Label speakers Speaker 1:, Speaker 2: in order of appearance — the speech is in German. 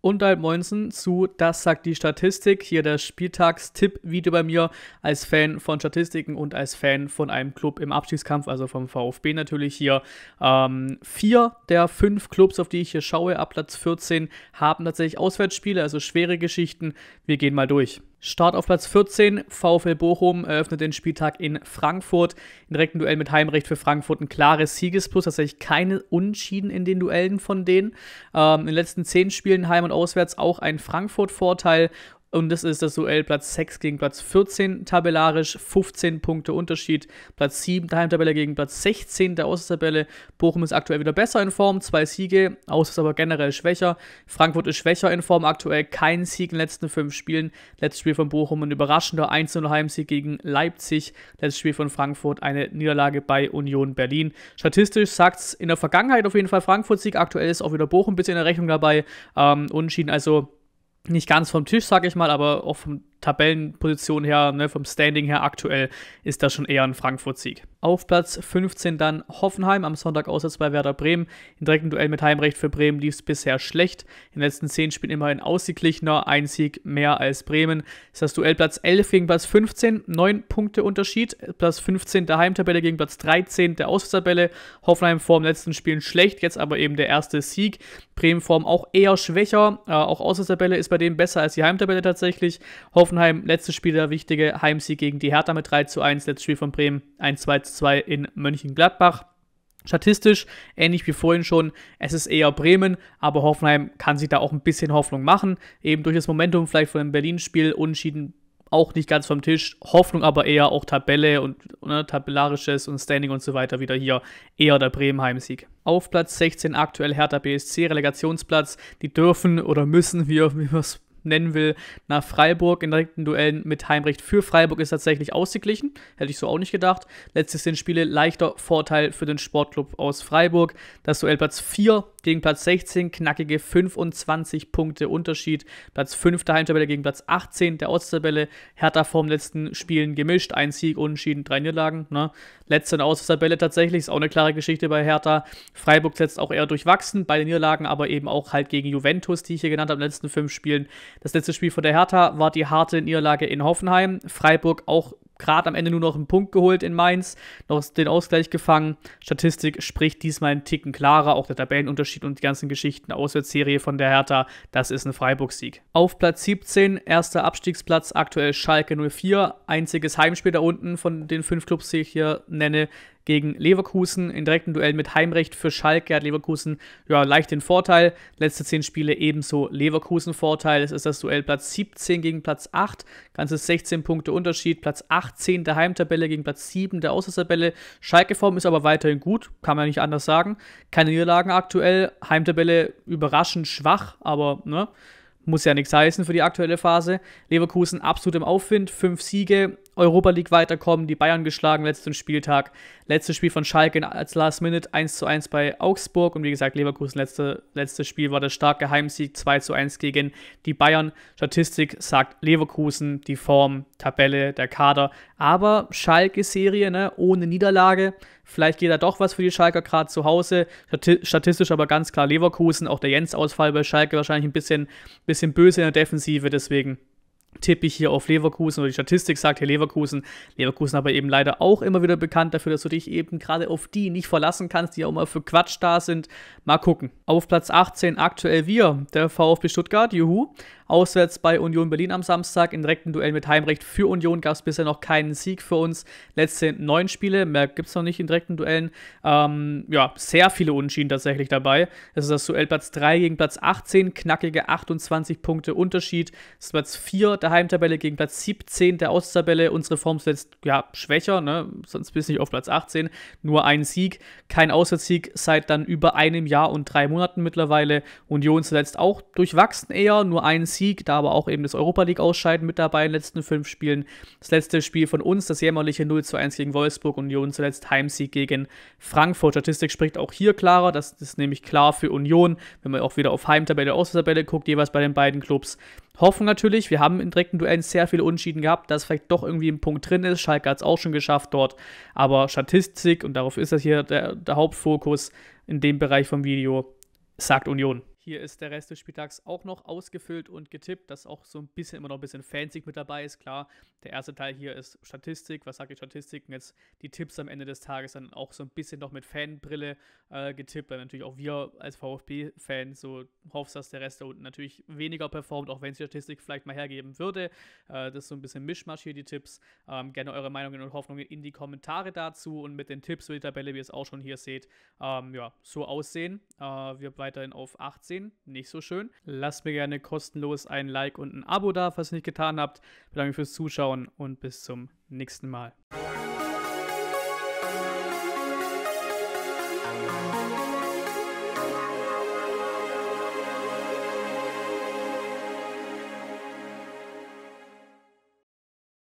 Speaker 1: Und halt Moinsen zu Das sagt die Statistik. Hier der Spieltagstipp-Video bei mir als Fan von Statistiken und als Fan von einem Club im Abstiegskampf, also vom VfB natürlich hier. Ähm, vier der fünf Clubs, auf die ich hier schaue, ab Platz 14, haben tatsächlich Auswärtsspiele, also schwere Geschichten. Wir gehen mal durch. Start auf Platz 14. VfL Bochum eröffnet den Spieltag in Frankfurt. Im direkten Duell mit Heimrecht für Frankfurt ein klares Siegesplus. Tatsächlich keine Unschieden in den Duellen von denen. Ähm, in den letzten zehn Spielen heim und auswärts auch ein Frankfurt-Vorteil. Und das ist das Duell Platz 6 gegen Platz 14 tabellarisch, 15 Punkte Unterschied. Platz 7 Heimtabelle gegen Platz 16 der Außertabelle. Bochum ist aktuell wieder besser in Form, zwei Siege, Aus ist aber generell schwächer. Frankfurt ist schwächer in Form aktuell, kein Sieg in den letzten fünf Spielen. Letztes Spiel von Bochum ein überraschender 1-0 Heimsieg gegen Leipzig. Letztes Spiel von Frankfurt eine Niederlage bei Union Berlin. Statistisch sagt es in der Vergangenheit auf jeden Fall Frankfurt-Sieg, aktuell ist auch wieder Bochum ein bisschen in der Rechnung dabei. Ähm, unentschieden, also nicht ganz vom Tisch, sag ich mal, aber auch vom Tabellenposition her, ne, vom Standing her aktuell, ist das schon eher ein Frankfurt-Sieg. Auf Platz 15 dann Hoffenheim, am Sonntag auswärts bei Werder Bremen. Im direkten Duell mit Heimrecht für Bremen lief es bisher schlecht. In den letzten 10 Spielen immerhin ausgeglichener, ein Sieg mehr als Bremen. Ist das Duell Platz 11 gegen Platz 15, 9 Punkte Unterschied. Platz 15 der Heimtabelle gegen Platz 13 der Auswärtstabelle. Hoffenheim vor dem letzten Spielen schlecht, jetzt aber eben der erste Sieg. Bremen Form auch eher schwächer, äh, auch Auswärtstabelle ist bei denen besser als die Heimtabelle tatsächlich. Hoffenheim Hoffenheim, letztes Spiel der wichtige Heimsieg gegen die Hertha mit 3 zu 1, letztes Spiel von Bremen 1 2 zu 2 in Mönchengladbach. Statistisch, ähnlich wie vorhin schon, es ist eher Bremen, aber Hoffenheim kann sich da auch ein bisschen Hoffnung machen. Eben durch das Momentum vielleicht von dem Berlin-Spiel, Unschieden auch nicht ganz vom Tisch. Hoffnung aber eher auch Tabelle und ne, tabellarisches und Standing und so weiter wieder hier eher der Bremen-Heimsieg. Auf Platz 16 aktuell Hertha BSC, Relegationsplatz. Die dürfen oder müssen, wir wie wir es nennen will, nach Freiburg in direkten Duellen mit Heimrecht für Freiburg ist tatsächlich ausgeglichen. Hätte ich so auch nicht gedacht. Letztes sind Spiele leichter Vorteil für den Sportclub aus Freiburg. Das Duell Platz 4 gegen Platz 16, knackige 25 Punkte Unterschied. Platz 5 der Heimtabelle gegen Platz 18 der Ortstabelle. Hertha vom letzten Spielen gemischt. Ein Sieg, Unentschieden, drei Niederlagen. Ne? Letzte in Austabelle tatsächlich, ist auch eine klare Geschichte bei Hertha. Freiburg setzt auch eher durchwachsen, bei den Niederlagen aber eben auch halt gegen Juventus, die ich hier genannt habe, in den letzten fünf Spielen. Das letzte Spiel von der Hertha war die harte Niederlage in Hoffenheim. Freiburg auch gerade am Ende nur noch einen Punkt geholt in Mainz, noch den Ausgleich gefangen. Statistik spricht diesmal einen Ticken klarer, auch der Tabellenunterschied und die ganzen Geschichten. Auswärtsserie von der Hertha, das ist ein Freiburg-Sieg. Auf Platz 17, erster Abstiegsplatz, aktuell Schalke 04. Einziges Heimspiel da unten von den fünf Clubs, die ich hier nenne, gegen Leverkusen. In direktem Duell mit Heimrecht für Schalke hat Leverkusen ja, leicht den Vorteil. Letzte zehn Spiele ebenso Leverkusen-Vorteil. Es ist das Duell Platz 17 gegen Platz 8. Ganzes 16 Punkte Unterschied. Platz 18 der Heimtabelle gegen Platz 7 der Außertabelle. Schalke-Form ist aber weiterhin gut, kann man nicht anders sagen. Keine Niederlagen aktuell. Heimtabelle überraschend schwach, aber ne, muss ja nichts heißen für die aktuelle Phase. Leverkusen absolut im Aufwind, fünf Siege, Europa League weiterkommen, die Bayern geschlagen letzten Spieltag, letztes Spiel von Schalke als Last Minute 1 zu 1 bei Augsburg und wie gesagt, Leverkusen letzte, letztes Spiel war der starke Heimsieg 2 zu 1 gegen die Bayern. Statistik sagt Leverkusen, die Form, Tabelle, der Kader, aber Schalke-Serie, ne, ohne Niederlage, Vielleicht geht da doch was für die Schalker gerade zu Hause. Statistisch aber ganz klar Leverkusen. Auch der Jens-Ausfall bei Schalke wahrscheinlich ein bisschen, bisschen böse in der Defensive. Deswegen tippe ich hier auf Leverkusen oder die Statistik sagt hier Leverkusen. Leverkusen aber eben leider auch immer wieder bekannt dafür, dass du dich eben gerade auf die nicht verlassen kannst, die ja immer für Quatsch da sind. Mal gucken. Auf Platz 18 aktuell wir, der VfB Stuttgart, juhu. Auswärts bei Union Berlin am Samstag. Im direkten Duell mit Heimrecht für Union gab es bisher noch keinen Sieg für uns. Letzte neun Spiele, mehr gibt es noch nicht in direkten Duellen. Ähm, ja, sehr viele Unentschieden tatsächlich dabei. Das ist das Duell Platz 3 gegen Platz 18, knackige 28 Punkte Unterschied. Das ist Platz 4 der Heimtabelle gegen Platz 17 der Osttabelle. Unsere Form ist jetzt ja, schwächer, ne? sonst bist du nicht auf Platz 18. Nur ein Sieg, kein Auswärtssieg seit dann über einem Jahr und drei Monaten mittlerweile. Union zuletzt auch durchwachsen eher, nur ein Sieg Sieg, da aber auch eben das Europa League-Ausscheiden mit dabei in den letzten fünf Spielen. Das letzte Spiel von uns, das jämmerliche 0 zu 1 gegen Wolfsburg, Union zuletzt Heimsieg gegen Frankfurt. Statistik spricht auch hier klarer, das ist nämlich klar für Union, wenn man auch wieder auf Heimtabelle, Auswärtstabelle guckt, jeweils bei den beiden Clubs. Hoffen natürlich, wir haben in direkten Duellen sehr viele Unschieden gehabt, dass vielleicht doch irgendwie ein Punkt drin ist. Schalke hat es auch schon geschafft dort. Aber Statistik, und darauf ist das hier der, der Hauptfokus in dem Bereich vom Video, sagt Union. Hier ist der Rest des Spieltags auch noch ausgefüllt und getippt, dass auch so ein bisschen immer noch ein bisschen fancy mit dabei ist. Klar, der erste Teil hier ist Statistik, was sagt die Statistik? Und jetzt die Tipps am Ende des Tages dann auch so ein bisschen noch mit Fanbrille äh, getippt, weil natürlich auch wir als VfB-Fans so hoffen, dass der Rest da unten natürlich weniger performt, auch wenn es die Statistik vielleicht mal hergeben würde. Äh, das ist so ein bisschen Mischmasch hier, die Tipps. Ähm, gerne eure Meinungen und Hoffnungen in die Kommentare dazu und mit den Tipps für die Tabelle, wie ihr es auch schon hier seht, ähm, ja, so aussehen. Äh, wir weiterhin auf 18 sehen. Nicht so schön. Lasst mir gerne kostenlos ein Like und ein Abo da, falls ihr nicht getan habt. Ich Bedanke mich fürs Zuschauen und bis zum nächsten Mal.